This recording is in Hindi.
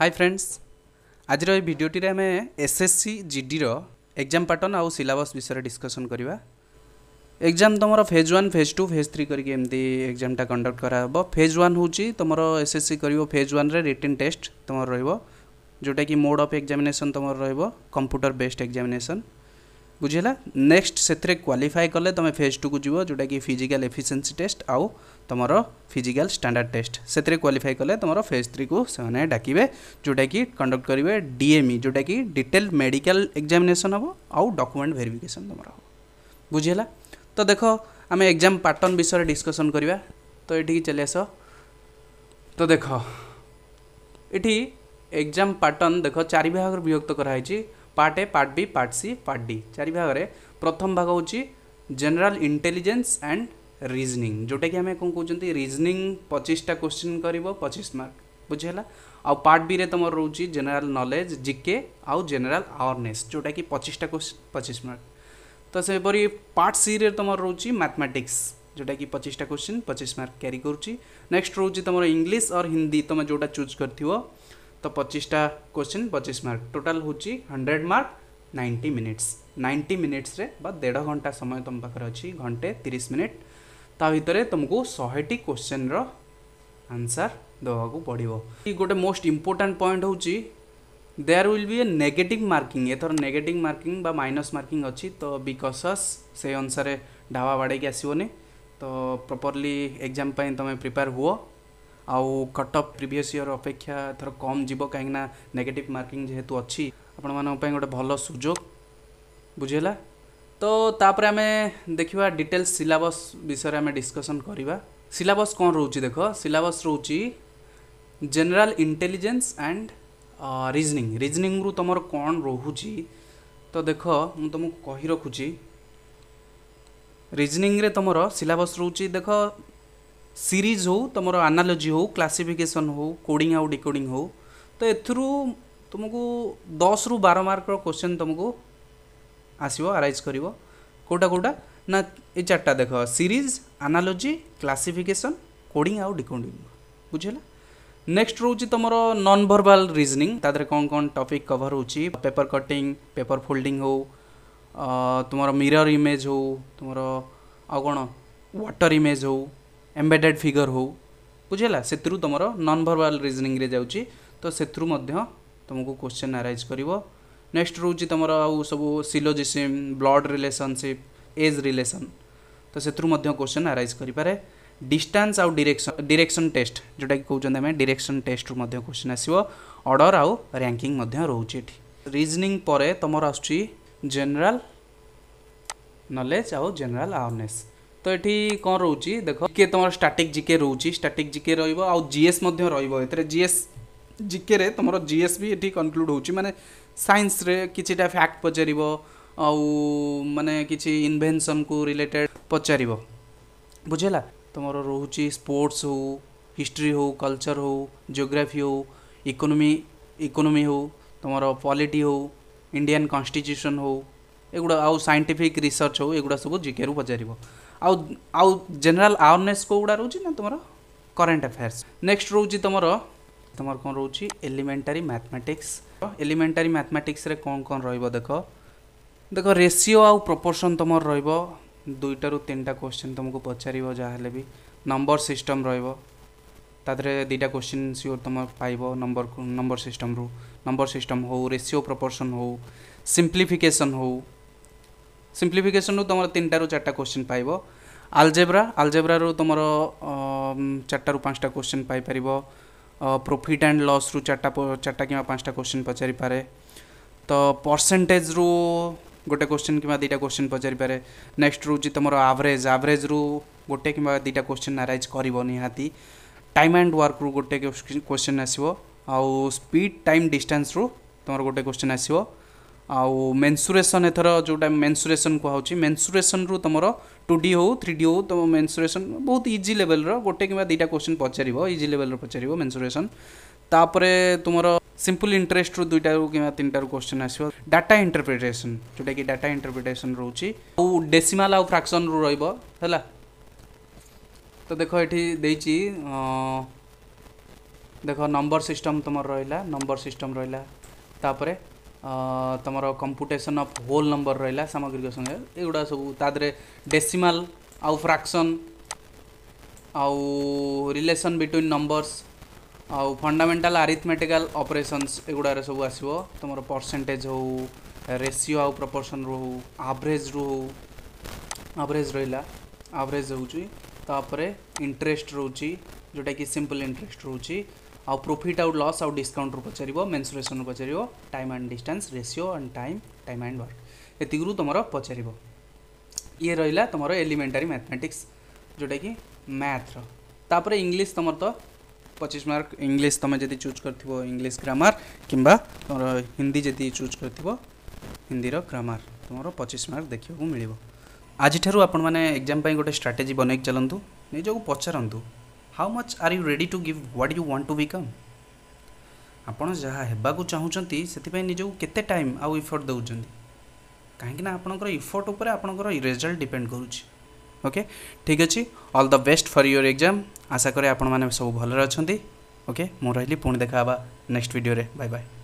ହାଇ ଫ୍ରେଣ୍ଡସ୍ ଆଜିର ଏହି ଭିଡ଼ିଓଟିରେ ଆମେ ଏସ୍ଏସ୍ସି ଜିଡ଼ିର ଏକ୍ଜାମ୍ ପାଟର୍ନ ଆଉ ସିଲାବସ୍ ବିଷୟରେ ଡିସ୍କସନ୍ କରିବା ଏକ୍ଜାମ୍ ତୁମର phase one phase two phase three କରିକି ଏମିତି ଏକ୍ଜାମ୍ଟା କଣ୍ଡକ୍ଟ କରାହେବ ଫେଜ୍ ୱାନ୍ ହେଉଛି ତୁମର ଏସ୍ଏସ୍ସି କରିବ ଫେଜ୍ ୱାନ୍ରେ ରିଟିନ୍ ଟେଷ୍ଟ ତୁମର ରହିବ ଯେଉଁଟାକି ମୋଡ଼ ଅଫ୍ ଏକ୍ଜାମିନେସନ୍ ତୁମର ରହିବ କମ୍ପ୍ୟୁଟର ବେସ୍ଡ ଏକ୍ଜାମିନେସନ୍ ବୁଝିହେଲା ନେକ୍ସଟ ସେଥିରେ କ୍ୱାଲିଫାଏ କଲେ ତୁମେ ଫେଜ୍ ଟୁକୁ ଯିବ ଯେଉଁଟାକି ଫିଜିକାଲ ଏଫିସିଏନ୍ସି ଟେଷ୍ଟ ଆଉ ତୁମର ଫିଜିକାଲ ଷ୍ଟାଣ୍ଡାର୍ଡ଼ ଟେଷ୍ଟ ସେଥିରେ କ୍ୱାଲିଫାଏ କଲେ ତୁମର ଫେଜ୍ ଥ୍ରୀକୁ ସେମାନେ ଡାକିବେ ଯେଉଁଟାକି କଣ୍ଡକ୍ଟ କରିବେ ଡିଏମ୍ଇ ଯେଉଁଟାକି ଡିଟେଲ ମେଡ଼ିକାଲ ଏକ୍ଜାମିନେସନ୍ ହେବ ଆଉ ଡକୁମେଣ୍ଟ ଭେରିଫିକେସନ୍ ତୁମର ହେବ ବୁଝିହେଲା ତ ଦେଖ ଆମେ ଏକ୍ଜାମ୍ ପାଟର୍ନ ବିଷୟରେ ଡିସ୍କସନ୍ କରିବା ତ ଏଠିକି ଚାଲି ଆସ ତ ଦେଖ ଏଠି ଏକ୍ଜାମ୍ ପାଟର୍ନ ଦେଖ ଚାରି ବିଭାଗରେ ବିଭକ୍ତ କରାହେଇଛି part A part B part C part D चारि भाग प्रथम भाग हूँ जनरल इंटेलिजेंस एंड रिजनिंग जोटा कि आम कौन कौन रिजनिंग पचिशटा क्वेश्चन कर पचिश मार्क बुझेगा आउ पार्ट बी तुम रोज जनरल नॉलेज जीके आउ जनरल अवेरनेस जोटा कि पचिशटा क्वेश्चन पचिश मार्क तो से पार्ट सी रे तुम रोज मैथमेटिक्स जोटा कि पचिशटा क्वेश्चन पचिश मार्क क्यारि करेक्स्ट रोज तुम इंग्लीश और हिंदी तुम जो चूज कर तो पचिशटा क्वेश्चन पचिश मार्क टोटाल हूँ hundred mark ninety minutes ninety minutes देढ़ घंटा समय तुम पाखे अच्छी घंटे तीस मिनिट ता तुमको शहेटी क्वेश्चन रनसर देवाक पड़ो गोटे मोस्ट इम्पोर्टाट पॉइंट हूँ there will be a negative marking either negative marking बा माइनस मार्किंग अच्छी तो बिकस से अनुसार ढावा बाड़े आसवनी तो प्रपर्ली एग्जाम तुम्हें प्रिपेयर हुआ आटअप प्रिवियस इयर अपेक्षा थर कम जीव कहीं नेगेटिव मार्किंग जेहेतु अच्छी आपण मैं गोटे भल सु बुझेगा तो तापर आम देखा डिटेल्स सिलबस विषय आम डिस्कसन करवा सिलबस कौन रोच देख सिलबस रोच general intelligence and reasoning reasoning रु तुम कौन रोच तो देख मु तुमको कही रखुची रिजनिंग तुम सिलबस रोच देख ସିରିଜ୍ ହଉ ତୁମର ଆନାଲୋଜି ହଉ କ୍ଲାସିଫିକେସନ୍ ହଉ କୋଡ଼ିଂ ଆଉ ଡିକୋଡ଼ିଂ ହଉ ତ ଏଥିରୁ ତୁମକୁ ଦଶରୁ ବାର ମାର୍କର କୋଶ୍ଚିନ୍ ତୁମକୁ ଆସିବ ଆରାଇଜ୍ କରିବ କେଉଁଟା କେଉଁଟା ନା ଏ ଚାରିଟା ଦେଖ ସିରିଜ୍ ଆନାଲୋଜି କ୍ଲାସିଫିକେସନ୍ କୋଡ଼ିଂ ଆଉ ଡିକୋଡ଼ିଂ ବୁଝିହେଲା ନେକ୍ସଟ ରହୁଛି ତୁମର ନନ୍ ଭର୍ବାଲ୍ ରିଜନିଂ ତା ଦେହରେ କ'ଣ କ'ଣ ଟପିକ୍ କଭର୍ ହେଉଛି ପେପର୍ କଟିଂ ପେପର୍ ଫୋଲ୍ଡିଂ ହଉ ତୁମର ମିରର୍ ଇମେଜ୍ ହଉ ତୁମର ଆଉ କ'ଣ ୱାଟର୍ ଇମେଜ୍ ହଉ एम्बेडेड फिगर हो बुझेगा से तुम नन भरवाल रिजनिंग जाऊँगी तो से तुमको क्वेश्चन आरइज कर नेक्स्ट रोज तुम सब syllogism blood relationship age relation तो से क्वेश्चन आरइज करपे डिस्टान्स आउ डिरेक्शन डिरेक्शन टेस्ट जोटा कि कौन आम डिरेक्शन टेस्ट रु क्वेश्चन आसो अर्डर आउ रैंकिंग रोचे ये रिजनिंग तुम आसराल नलेज आउ जेनराल आवेरनेस तो ये कौन रोच देख जिके तुम स्टाटिक जिके रोच स्टाटिक जिके रो जीएस रोतर जीएस जिके तुम जीएस भी ये कनक्लूड हो मैंने सैंस कि फैक्ट पचार मानने किसी इनभेनसन को रिलेटेड पचार बुझेगा तुम रोच स्पोर्टस हो हिस्ट्री हो कलचर हो जियोग्राफी हो इकोनोमी इकोनोमी हो तुम पॉलिटी हो इंडियन कॉन्स्टिट्यूशन हो एगुड़ा आउ साइंटिफिक रिसर्च हो एगुड़ा सब जिके रू पचार ଆଉ ଆଉ ଜେନେରାଲ ଆୱାରନେସ୍ କେଉଁଗୁଡ଼ା ରହୁଛି ନା ତୁମର କରେଣ୍ଟ ଆଫେୟାର୍ସ ନେକ୍ସଟ ରହୁଛି ତୁମର ତୁମର କ'ଣ ରହୁଛି ଏଲିମେଣ୍ଟାରୀ ମ୍ୟାଥମେଟିକ୍ସ ଏଲିମେଣ୍ଟାରୀ ମ୍ୟାଥମେଟିକ୍ସରେ କ'ଣ କ'ଣ ରହିବ ଦେଖ ଦେଖ ରେସିଓ ଆଉ ପ୍ରପୋର୍ସନ୍ ତୁମର ରହିବ ଦୁଇଟାରୁ ତିନିଟା କୋଶ୍ଚିନ୍ ତୁମକୁ ପଚାରିବ ଯାହାହେଲେ ବି ନମ୍ବର ସିଷ୍ଟମ୍ ରହିବ ତା ଦେହରେ ଦୁଇଟା କୋଶ୍ଚିନ୍ ସିଓର୍ ତୁମେ ପାଇବ ନମ୍ବର ନମ୍ବର ସିଷ୍ଟମ୍ରୁ ନମ୍ବର ସିଷ୍ଟମ୍ ହେଉ ରେସିଓ ପ୍ରପୋର୍ସନ୍ ହେଉ ସିମ୍ପ୍ଲିଫିକେସନ୍ ହେଉ ସିମ୍ପ୍ଲିଫିକେସନ୍ରୁ ତୁମର ତିନିଟାରୁ ଚାରିଟା କୋଶ୍ଚିନ୍ ପାଇବ ଆଲଜେବ୍ରା ଆଲଜେବ୍ରାରୁ ତୁମର ଚାରିଟାରୁ ପାଞ୍ଚଟା କୋଶ୍ଚିନ୍ ପାଇପାରିବ ପ୍ରଫିଟ୍ ଆଣ୍ଡ ଲସ୍ରୁ ଚାରିଟା ଚାରିଟା କିମ୍ବା ପାଞ୍ଚଟା କୋଶ୍ଚିନ୍ ପଚାରିପାରେ ତ ପରସେଣ୍ଟେଜ୍ରୁ ଗୋଟେ କୋଶ୍ଚିନ୍ କିମ୍ବା ଦୁଇଟା କୋଶ୍ଚିନ୍ ପଚାରିପାରେ ନେକ୍ସଟ ରହୁଛି ତୁମର ଆଭରେଜ୍ ଆଭରେଜ୍ରୁ ଗୋଟେ କିମ୍ବା ଦୁଇଟା କୋଶ୍ଚିନ୍ ଆରାଇଜ୍ କରିବ ନିହାତି ଟାଇମ୍ ଆଣ୍ଡ ୱାର୍କରୁ ଗୋଟେ କୋଶ୍ଚିନ୍ ଆସିବ ଆଉ ସ୍ପିଡ୍ ଟାଇମ୍ ଡିଷ୍ଟାନ୍ସରୁ ତୁମର ଗୋଟେ କୋଶ୍ଚିନ୍ ଆସିବ आउ मेन्सुरेसन एथर जो मेन्सुरेसन कहु मेन्सुरेसन रु तुम टू डी हो थ्री डी हो तुम मेन्सुरेसन बहुत इजी लेवल रोटे कि दुटा क्वेश्चन पचार इजी लेवल पचार मेन्सुरेसन तापर तुम सिंपल इंटरेस्ट रु दुईटा कि क्वेश्चन आसो डाटा इंटरप्रिटेसन जोटा कि डाटा इंटरप्रिटेसन रोच डेसीमाल आ फ्राक्शन रु रहा तो देख ये देख नंबर सिस्टम तुम रहा नंबर सिस्टम रहा ତମର କମ୍ପୁଟେସନ୍ ଅଫ୍ ହୋଲ୍ ନମ୍ବର ରହିଲା ସାମଗ୍ରିକ ସଂଖ୍ୟା ଏଗୁଡ଼ା ସବୁ ତା ଦେହରେ ଡେସିମାଲ୍ ଆଉ ଫ୍ରାକ୍ସନ୍ ଆଉ ରିଲେସନ୍ ବିଟୱିନ୍ ନମ୍ବର୍ସ ଆଉ ଫଣ୍ଡାମେଣ୍ଟାଲ୍ ଆରିଥମେଟିକାଲ୍ ଅପରେସନ୍ସ ଏଗୁଡ଼ାରେ ସବୁ ଆସିବ ତୁମର ପରସେଣ୍ଟେଜ୍ ହେଉ ରେସିଓ ଆଉ ପ୍ରପୋର୍ସନ୍ରୁ ହେଉ ଆଭରେଜ୍ରୁ ହେଉ ଆଭରେଜ୍ ରହିଲା ଆଭରେଜ୍ ହେଉଛି ତାପରେ ଇଣ୍ଟରେଷ୍ଟ ରହୁଛି ଯେଉଁଟାକି ସିମ୍ପଲ୍ ଇଣ୍ଟରେଷ୍ଟ ରହୁଛି आउ प्रोफिट आउ लॉस आउ डिस्काउंट रु पचार मेन्सुरेसन पचार time and distance ratio and time time and work एति तुम पचार ये रहा तुम एलिमेंटारी मैथमेटिक्स जोटा कि मैथ्र तापर इंग्लीश तुम तो पचिश मार्क इंग्लीश तुम जब चूज कर इंग्लीश ग्रामर कि तुम हिंदी जब चूज कर हिंदी ग्रामर तुम पचिश मार्क देखा मिल आज ठार आपण गोटे स्ट्राटेजी बनई चलतु निजक पचारतु how much are you ready to give what you want to become ଆପଣ ଯାହା ହେବାକୁ ଚାହୁଁଛନ୍ତି ସେଥିପାଇଁ ନିଜକୁ କେତେ ଟାଇମ୍ ଆଉ ଇଫର୍ଟ ଦେଉଛନ୍ତି କାହିଁକିନା ଆପଣଙ୍କର ଇଫର୍ଟ ଉପରେ ଆପଣଙ୍କର ରେଜଲ୍ଟ ଡିପେଣ୍ଡ କରୁଛି ଓକେ ଠିକ୍ ଅଛି all the best for your exam ଆଶା କରେ ଆପଣମାନେ ସବୁ ଭଲରେ ଅଛନ୍ତି ଓକେ ମୁଁ ରହିଲି ପୁଣି ଦେଖା ହେବା ନେକ୍ସଟ ଭିଡ଼ିଓରେ ବାଏ ବାଏ